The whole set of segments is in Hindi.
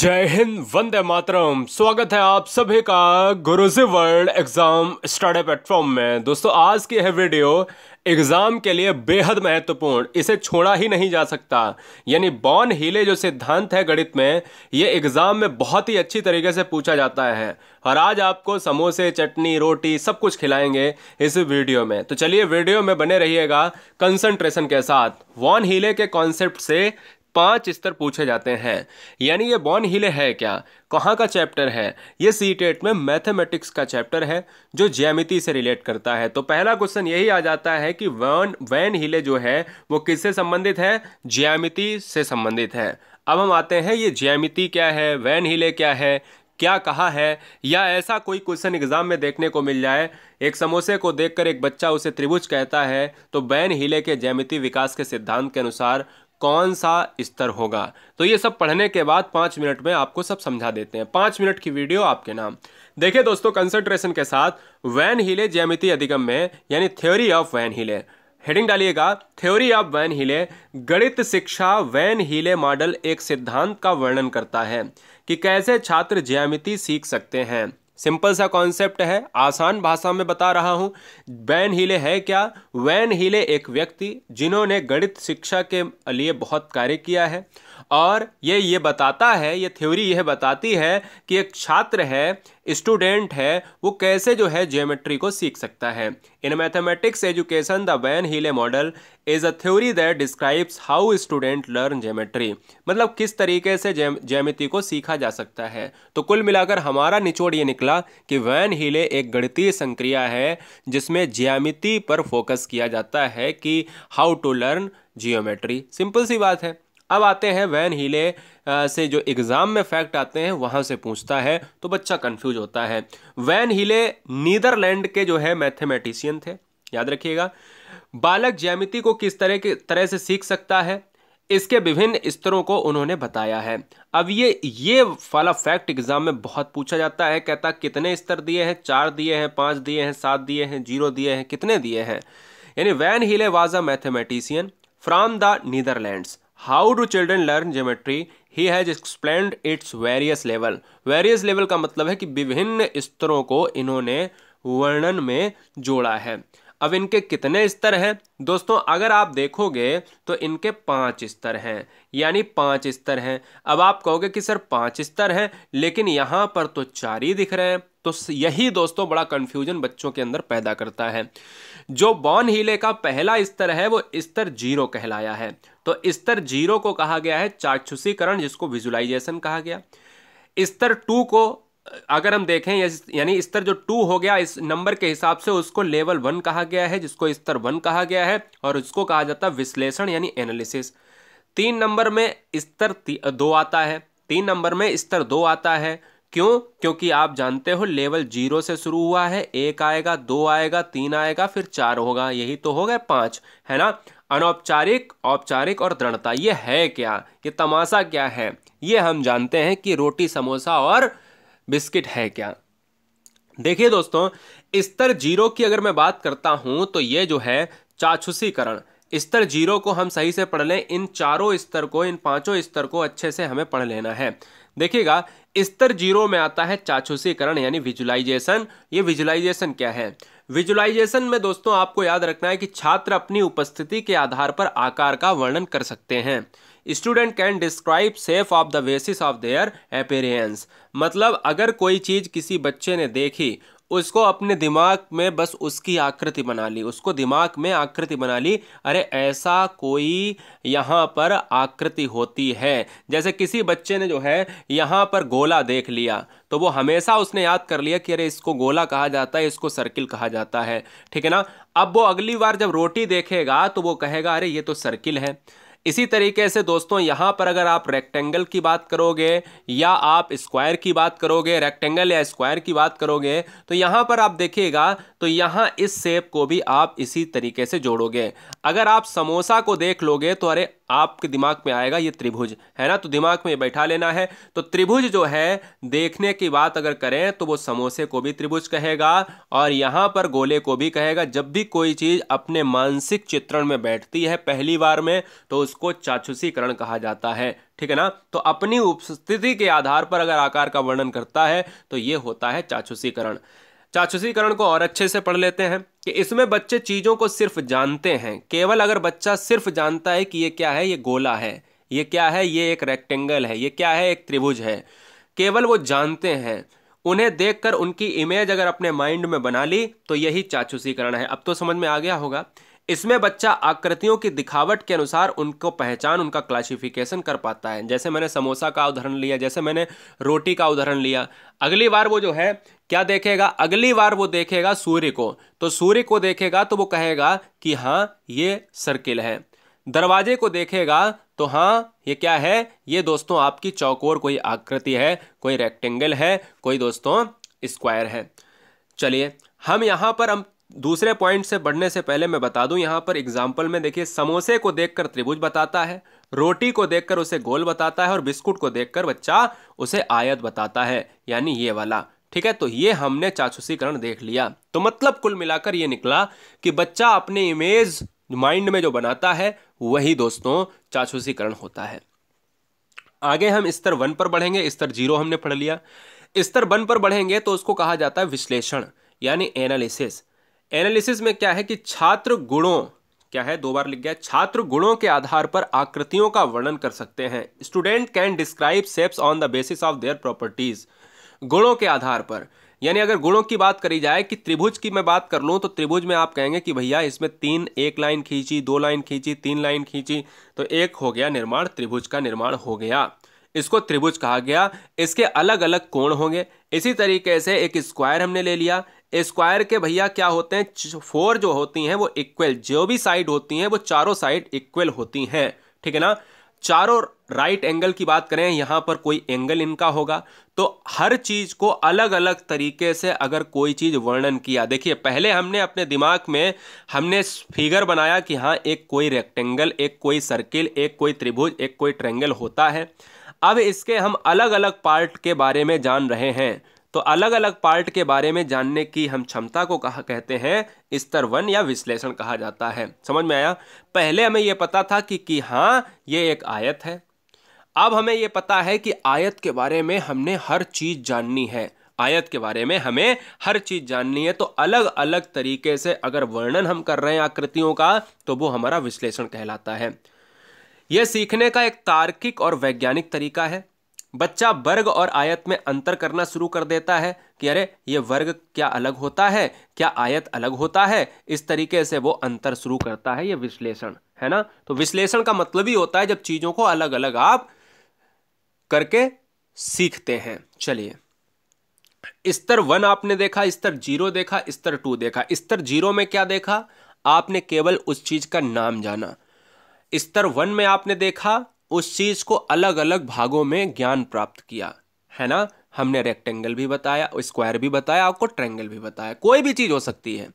जय हिंद वंदे मातरम स्वागत है आप सभी का Guruji world exam study platform में दोस्तों आज की यह वीडियो एग्जाम के लिए बेहद महत्वपूर्ण इसे छोड़ा ही नहीं जा सकता यानी बॉन हीले जो सिद्धांत है गणित में ये एग्जाम में बहुत ही अच्छी तरीके से पूछा जाता है और आज आपको समोसे चटनी रोटी सब कुछ खिलाएंगे इस वीडियो में तो चलिए वीडियो में बने रहिएगा कंसंट्रेशन के साथ वॉन हीले के कॉन्सेप्ट से पांच स्तर पूछे जाते हैं यानी ये बॉन हिले है क्या कहाँ का चैप्टर है ये सी टेट में मैथमेटिक्स का चैप्टर है जो जैमिति से रिलेट करता है तो पहला क्वेश्चन यही आ जाता है कि वैन वैन हिले जो है वो किससे संबंधित है जैमिति से संबंधित है अब हम आते हैं ये जैमिति क्या है वैन हिले क्या है क्या कहा है या ऐसा कोई क्वेश्चन एग्जाम में देखने को मिल जाए एक समोसे को देखकर एक बच्चा उसे त्रिभुज कहता है तो बैन हिले के जैमिति विकास के सिद्धांत के अनुसार कौन सा स्तर होगा तो ये सब पढ़ने के बाद पाँच मिनट में आपको सब समझा देते हैं पाँच मिनट की वीडियो आपके नाम देखिए दोस्तों कंसंट्रेशन के साथ वैन हिले ज्यामिति अधिगम में यानी theory of Van Hiele heading डालिएगा थ्योरी ऑफ वैन हिले गणित शिक्षा वैन हिले मॉडल एक सिद्धांत का वर्णन करता है कि कैसे छात्र ज्यामिति सीख सकते हैं सिंपल सा कॉन्सेप्ट है आसान भाषा में बता रहा हूँ वैन हीले है क्या वैन हीले एक व्यक्ति जिन्होंने गणित शिक्षा के लिए बहुत कार्य किया है और ये ये बताता है ये थ्योरी यह बताती है कि एक छात्र है स्टूडेंट है वो कैसे जो है जियोमेट्री को सीख सकता है in mathematics education the Van Hiele model is a theory that describes how student learn geometry मतलब किस तरीके से जेम को सीखा जा सकता है तो कुल मिलाकर हमारा निचोड़ ये निकला कि वैन हीले एक गणितीय संक्रिया है जिसमें ज्यामिति पर फोकस किया जाता है कि how to learn geometry simple सी बात है अब आते हैं वैन हीले से जो एग्ज़ाम में फैक्ट आते हैं वहाँ से पूछता है तो बच्चा कंफ्यूज होता है वैन हीले नीदरलैंड के जो है मैथमेटिशियन थे याद रखिएगा बालक ज्यामिति को किस तरह के तरह से सीख सकता है इसके विभिन्न स्तरों को उन्होंने बताया है अब ये ये वाला फैक्ट एग्जाम में बहुत पूछा जाता है कहता कितने स्तर दिए हैं चार दिए हैं पाँच दिए हैं सात दिए हैं जीरो दिए हैं कितने दिए हैं यानी Van Hiele was a mathematician from the Netherlands how do children learn geometry he has explain its various level various level का मतलब है कि विभिन्न स्तरों को इन्होंने वर्णन में जोड़ा है अब इनके कितने स्तर हैं दोस्तों अगर आप देखोगे तो इनके पांच स्तर हैं यानी पांच स्तर हैं अब आप कहोगे कि सर पांच स्तर हैं लेकिन यहाँ पर तो चार ही दिख रहे हैं तो यही दोस्तों बड़ा कन्फ्यूजन बच्चों के अंदर पैदा करता है जो बॉन हीले का पहला स्तर है वो स्तर जीरो कहलाया है तो स्तर जीरो को कहा गया है चाक्षुषीकरण जिसको विजुलाइजेशन कहा गया स्तर टू को अगर हम देखें यानी स्तर जो टू हो गया इस नंबर के हिसाब से उसको लेवल वन कहा गया है जिसको स्तर वन कहा गया है और उसको कहा जाता है विश्लेषण यानी एनालिसिस तीन नंबर में स्तर दो आता है तीन नंबर में स्तर दो आता है क्यों क्योंकि आप जानते हो लेवल जीरो से शुरू हुआ है एक आएगा दो आएगा तीन आएगा फिर चार होगा यही तो हो गए पाँच है ना अनौपचारिक औपचारिक और दृढ़ता ये है क्या ये तमाशा क्या है ये हम जानते हैं कि रोटी समोसा और बिस्किट है क्या देखिए दोस्तों स्तर जीरो की अगर मैं बात करता हूँ तो ये जो है चाछुसीकरण स्तर जीरो को हम सही से पढ़ लें इन चारों स्तर को इन पांचों स्तर को अच्छे से हमें पढ़ लेना है देखिएगा स्तर जीरो में आता है चाचुसीकरण यानी विजुलाइजेशन ये विजुलाइजेशन क्या है विजुलाइजेशन में दोस्तों आपको याद रखना है कि छात्र अपनी उपस्थिति के आधार पर आकार का वर्णन कर सकते हैं student can describe shape of the basis of their experience मतलब अगर कोई चीज़ किसी बच्चे ने देखी उसको अपने दिमाग में बस उसकी आकृति बना ली उसको दिमाग में आकृति बना ली अरे ऐसा कोई यहाँ पर आकृति होती है जैसे किसी बच्चे ने जो है यहाँ पर गोला देख लिया तो वो हमेशा उसने याद कर लिया कि अरे इसको गोला कहा जाता है इसको सर्किल कहा जाता है ठीक है ना अब वो अगली बार जब रोटी देखेगा तो वो कहेगा अरे ये तो सर्किल है इसी तरीके से दोस्तों यहाँ पर अगर आप रेक्टेंगल की बात करोगे या आप स्क्वायर की बात करोगे रेक्टेंगल या स्क्वायर की बात करोगे तो यहाँ पर आप देखिएगा तो यहाँ इस सेप को भी आप इसी तरीके से जोड़ोगे अगर आप समोसा को देख लोगे तो अरे आपके दिमाग में आएगा ये त्रिभुज है ना तो दिमाग में बैठा लेना है तो त्रिभुज जो है देखने की बात अगर करें तो वो समोसे को भी त्रिभुज कहेगा और यहाँ पर गोले को भी कहेगा जब भी कोई चीज़ अपने मानसिक चित्रण में बैठती है पहली बार में तो उसको चाचुसीकरण कहा जाता है ठीक है ना तो अपनी उपस्थिति के आधार पर अगर आकार का वर्णन करता है तो ये होता है चाचुसीकरण चाचुसीकरण को और अच्छे से पढ़ लेते हैं कि इसमें बच्चे चीज़ों को सिर्फ जानते हैं केवल अगर बच्चा सिर्फ जानता है कि ये क्या है ये गोला है ये क्या है ये एक रेक्टेंगल है ये क्या है एक त्रिभुज है केवल वो जानते हैं उन्हें देखकर उनकी इमेज अगर अपने माइंड में बना ली तो यही चाचुसीकरण है अब तो समझ में आ गया होगा इसमें बच्चा आकृतियों की दिखावट के अनुसार उनको पहचान उनका क्लासिफिकेशन कर पाता है जैसे मैंने समोसा का उदाहरण लिया जैसे मैंने रोटी का उदाहरण लिया अगली बार वो जो है क्या देखेगा अगली बार वो देखेगा सूर्य को तो सूर्य को देखेगा तो वो कहेगा कि हाँ ये सर्किल है दरवाजे को देखेगा तो हाँ ये क्या है ये दोस्तों आपकी चौकोर कोई आकृति है कोई रेक्टेंगल है कोई दोस्तों स्क्वायर है चलिए हम यहाँ पर हम दूसरे पॉइंट से बढ़ने से पहले मैं बता दूं यहाँ पर एग्जाम्पल में देखिए समोसे को देखकर त्रिभुज बताता है रोटी को देखकर उसे गोल बताता है और बिस्कुट को देखकर बच्चा उसे आयत बताता है यानी ये वाला ठीक है तो ये हमने चाचुसीकरण देख लिया तो मतलब कुल मिलाकर ये निकला कि बच्चा अपने इमेज माइंड में जो बनाता है वही दोस्तों चाचुसीकरण होता है आगे हम स्तर वन पर बढ़ेंगे स्तर जीरो हमने पढ़ लिया स्तर वन पर बढ़ेंगे तो उसको कहा जाता है विश्लेषण यानी एनालिसिस एनालिसिस में क्या है कि छात्र गुणों क्या है दो बार लिख गया छात्र गुणों के आधार पर आकृतियों का वर्णन कर सकते हैं student can describe shapes on the basis of their properties गुणों के आधार पर यानी अगर गुणों की बात करी जाए कि त्रिभुज की मैं बात कर लूँ तो त्रिभुज में आप कहेंगे कि भैया इसमें तीन एक लाइन खींची दो लाइन खींची तीन लाइन खींची तो एक हो गया निर्माण त्रिभुज का निर्माण हो गया इसको त्रिभुज कहा गया इसके अलग अलग कोण होंगे इसी तरीके से एक स्क्वायर हमने ले लिया स्क्वायर के भैया क्या होते हैं फोर जो होती हैं वो इक्वल जो भी साइड होती हैं वो चारों साइड इक्वल होती हैं ठीक है ना चारों राइट एंगल की बात करें यहाँ पर कोई एंगल इनका होगा तो हर चीज़ को अलग अलग तरीके से अगर कोई चीज़ वर्णन किया देखिए पहले हमने अपने दिमाग में हमने फिगर बनाया कि हाँ एक कोई रेक्टेंगल एक कोई सर्किल एक कोई त्रिभुज एक कोई ट्रेंगल होता है अब इसके हम अलग अलग पार्ट के बारे में जान रहे हैं तो अलग अलग पार्ट के बारे में जानने की हम क्षमता को कहा कहते हैं स्तर वन या विश्लेषण कहा जाता है समझ में आया पहले हमें यह पता था कि, कि हाँ ये एक आयत है अब हमें यह पता है कि आयत के बारे में हमने हर चीज़ जाननी है आयत के बारे में हमें हर चीज़ जाननी है तो अलग अलग तरीके से अगर वर्णन हम कर रहे हैं आकृतियों का तो वो हमारा विश्लेषण कहलाता है यह सीखने का एक तार्किक और वैज्ञानिक तरीका है बच्चा वर्ग और आयत में अंतर करना शुरू कर देता है कि अरे ये वर्ग क्या अलग होता है क्या आयत अलग होता है इस तरीके से वो अंतर शुरू करता है ये विश्लेषण है ना तो विश्लेषण का मतलब ही होता है जब चीज़ों को अलग अलग आप करके सीखते हैं चलिए स्तर वन आपने देखा स्तर जीरो देखा स्तर टू देखा स्तर जीरो में क्या देखा आपने केवल उस चीज का नाम जाना स्तर वन में आपने देखा उस चीज़ को अलग अलग भागों में ज्ञान प्राप्त किया है ना हमने रेक्टेंगल भी बताया स्क्वायर भी बताया आपको ट्रेंगल भी बताया कोई भी चीज़ हो सकती है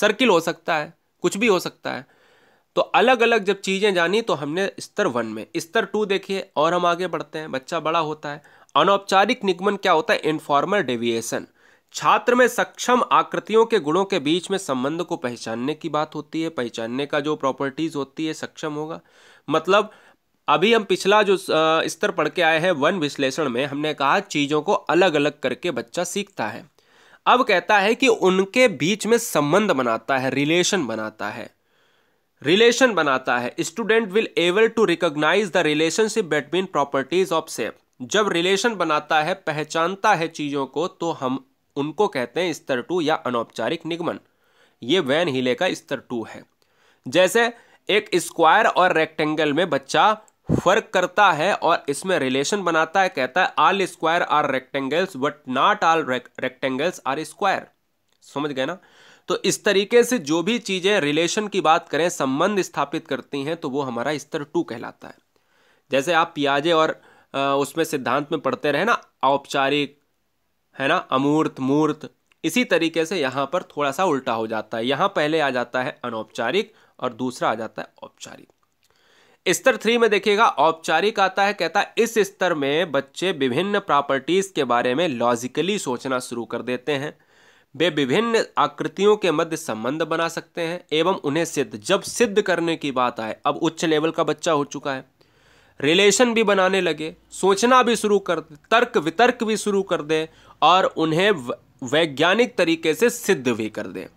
सर्किल हो सकता है कुछ भी हो सकता है तो अलग अलग जब चीज़ें जानी तो हमने स्तर वन में स्तर टू देखिए और हम आगे बढ़ते हैं बच्चा बड़ा होता है अनौपचारिक निगमन क्या होता है इनफॉर्मल डेविएशन छात्र में सक्षम आकृतियों के गुणों के बीच में संबंध को पहचानने की बात होती है पहचानने का जो प्रॉपर्टीज़ होती है सक्षम होगा मतलब अभी हम पिछला जो स्तर पढ़ के आए हैं वन विश्लेषण में हमने कहा चीज़ों को अलग अलग करके बच्चा सीखता है अब कहता है कि उनके बीच में संबंध बनाता है रिलेशन बनाता है रिलेशन बनाता है student will able to recognize the relationship between properties of shape जब रिलेशन बनाता है पहचानता है चीज़ों को तो हम उनको कहते हैं स्तर टू या अनौपचारिक निगमन ये वैन हिले का स्तर टू है जैसे एक स्क्वायर और रेक्टेंगल में बच्चा फर्क करता है और इसमें रिलेशन बनाता है कहता है all square are rectangles but not all rectangles are square समझ गए ना तो इस तरीके से जो भी चीज़ें रिलेशन की बात करें संबंध स्थापित करती हैं तो वो हमारा स्तर टू कहलाता है जैसे आप पियाजे और उसमें सिद्धांत में पढ़ते रहे ना औपचारिक है ना अमूर्त मूर्त इसी तरीके से यहाँ पर थोड़ा सा उल्टा हो जाता है यहाँ पहले आ जाता है अनौपचारिक और दूसरा आ जाता है औपचारिक स्तर थ्री में देखिएगा औपचारिक आता है कहता है इस स्तर में बच्चे विभिन्न प्रॉपर्टीज के बारे में लॉजिकली सोचना शुरू कर देते हैं वे विभिन्न आकृतियों के मध्य संबंध बना सकते हैं एवं उन्हें सिद्ध जब सिद्ध करने की बात आए अब उच्च लेवल का बच्चा हो चुका है रिलेशन भी बनाने लगे सोचना भी शुरू कर दे तर्क वितर्क भी शुरू कर दे और उन्हें वैज्ञानिक तरीके से सिद्ध भी कर दे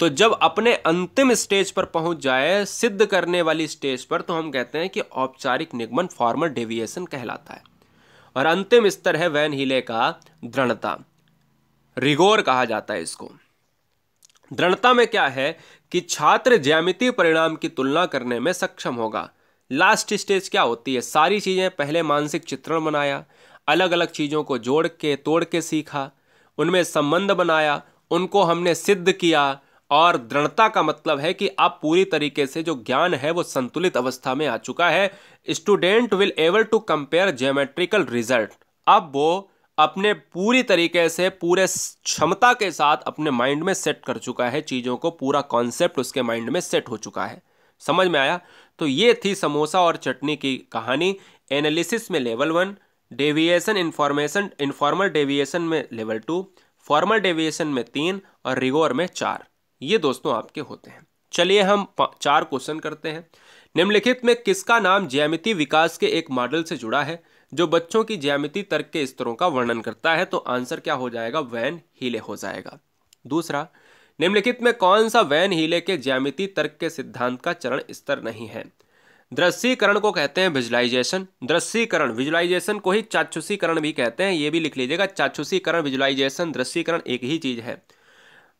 तो जब अपने अंतिम स्टेज पर पहुंच जाए सिद्ध करने वाली स्टेज पर तो हम कहते हैं कि औपचारिक निगमन फॉर्मल डेविएशन कहलाता है और अंतिम स्तर है वैन हीले का दृढ़ता रिगोर कहा जाता है इसको दृढ़ता में क्या है कि छात्र ज्यामिति परिणाम की तुलना करने में सक्षम होगा लास्ट स्टेज क्या होती है सारी चीज़ें पहले मानसिक चित्रण बनाया अलग अलग चीज़ों को जोड़ के तोड़ के सीखा उनमें संबंध बनाया उनको हमने सिद्ध किया और दृढ़ता का मतलब है कि आप पूरी तरीके से जो ज्ञान है वो संतुलित अवस्था में आ चुका है student will able to compare geometrical result अब वो अपने पूरी तरीके से पूरे क्षमता के साथ अपने माइंड में सेट कर चुका है चीज़ों को पूरा कॉन्सेप्ट उसके माइंड में सेट हो चुका है समझ में आया तो ये थी समोसा और चटनी की कहानी एनालिसिस में level one deviation information informal deviation में लेवल टू फॉर्मल डेविएशन में तीन और रिगोर में चार ये दोस्तों आपके होते हैं चलिए हम चार क्वेश्चन करते हैं निम्नलिखित में किसका नाम ज्यामिति विकास के एक मॉडल से जुड़ा है जो बच्चों की ज्यामिति तर्क के स्तरों का वर्णन करता है तो आंसर क्या हो जाएगा वैन हीले हो जाएगा दूसरा निम्नलिखित में कौन सा वैन हीले के ज्यामिति तर्क के सिद्धांत का चरण स्तर नहीं है दृश्यकरण को कहते हैं विजुलाइजेशन दृश्यकरण विजुलाइजेशन को ही चाक्षुषीकरण भी कहते हैं ये भी लिख लीजिएगा चाक्षुषीकरण विजुलाइजेशन दृश्यकरण एक ही चीज है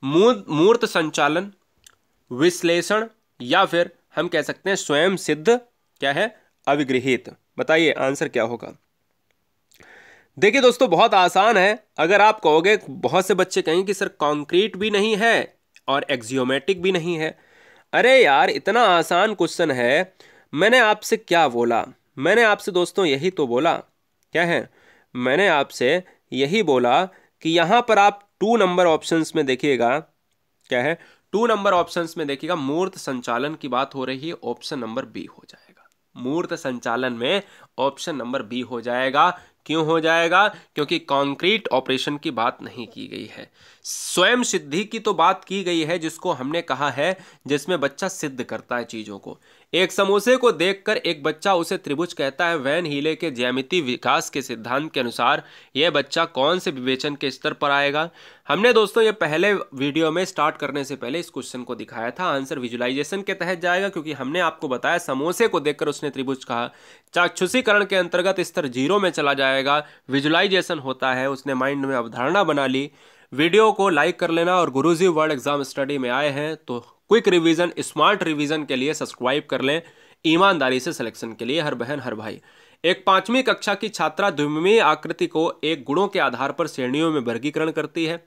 मूर्त संचालन विश्लेषण या फिर हम कह सकते हैं स्वयं सिद्ध क्या है अविगृहित बताइए आंसर क्या होगा देखिए दोस्तों बहुत आसान है अगर आप कहोगे बहुत से बच्चे कहेंगे कि सर कॉन्क्रीट भी नहीं है और एक्जियोमेटिक भी नहीं है अरे यार इतना आसान क्वेश्चन है मैंने आपसे क्या बोला मैंने आपसे दोस्तों यही तो बोला क्या है मैंने आपसे यही बोला कि यहाँ पर आप टू नंबर ऑप्शंस में देखिएगा क्या है टू नंबर ऑप्शंस में देखिएगा मूर्त संचालन की बात हो रही है ऑप्शन नंबर बी हो जाएगा मूर्त संचालन में ऑप्शन नंबर बी हो जाएगा क्यों हो जाएगा क्योंकि कॉन्क्रीट ऑपरेशन की बात नहीं की गई है स्वयं सिद्धि की तो बात की गई है जिसको हमने कहा है जिसमें बच्चा सिद्ध करता है चीज़ों को एक समोसे को देखकर एक बच्चा उसे त्रिभुज कहता है वैन हीले के ज्यामिति विकास के सिद्धांत के अनुसार यह बच्चा कौन से विवेचन के स्तर पर आएगा हमने दोस्तों ये पहले वीडियो में स्टार्ट करने से पहले इस क्वेश्चन को दिखाया था आंसर विजुलाइजेशन के तहत जाएगा क्योंकि हमने आपको बताया समोसे को देखकर उसने त्रिभुज कहा चाक्षुषीकरण के अंतर्गत स्तर जीरो में चला जाएगा विजुलाइजेशन होता है उसने माइंड में अवधारणा बना ली वीडियो को लाइक कर लेना और गुरुजी वर्ल्ड एग्जाम स्टडी में आए हैं तो क्विक रिवीजन स्मार्ट रिवीजन के लिए सब्सक्राइब कर लें ईमानदारी से सिलेक्शन के लिए हर बहन हर भाई एक पांचवी कक्षा की छात्रा द्विमीय आकृति को एक गुणों के आधार पर श्रेणियों में वर्गीकरण करती है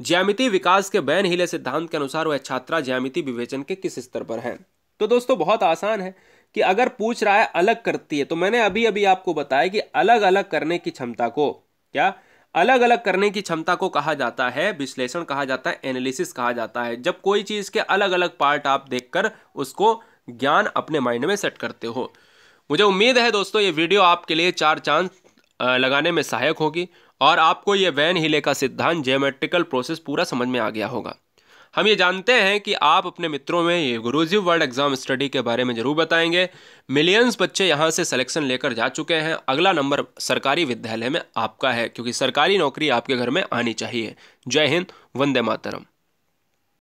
ज्यामिति विकास के बैन हिले सिद्धांत के अनुसार वह छात्रा ज्यामिति विवेचन के किस स्तर पर है तो दोस्तों बहुत आसान है कि अगर पूछ रहा है अलग करती है तो मैंने अभी अभी आपको बताया कि अलग अलग करने की क्षमता को क्या अलग अलग करने की क्षमता को कहा जाता है विश्लेषण कहा जाता है एनालिसिस कहा जाता है जब कोई चीज़ के अलग अलग पार्ट आप देखकर उसको ज्ञान अपने माइंड में सेट करते हो मुझे उम्मीद है दोस्तों ये वीडियो आपके लिए चार चांद लगाने में सहायक होगी और आपको ये वैन हिले का सिद्धांत जियोमेट्रिकल प्रोसेस पूरा समझ में आ गया होगा हम ये जानते हैं कि आप अपने मित्रों में ये गुरुजी वर्ल्ड एग्ज़ाम स्टडी के बारे में ज़रूर बताएंगे मिलियंस बच्चे यहाँ से सिलेक्शन लेकर जा चुके हैं अगला नंबर सरकारी विद्यालय में आपका है क्योंकि सरकारी नौकरी आपके घर में आनी चाहिए जय हिंद वंदे मातरम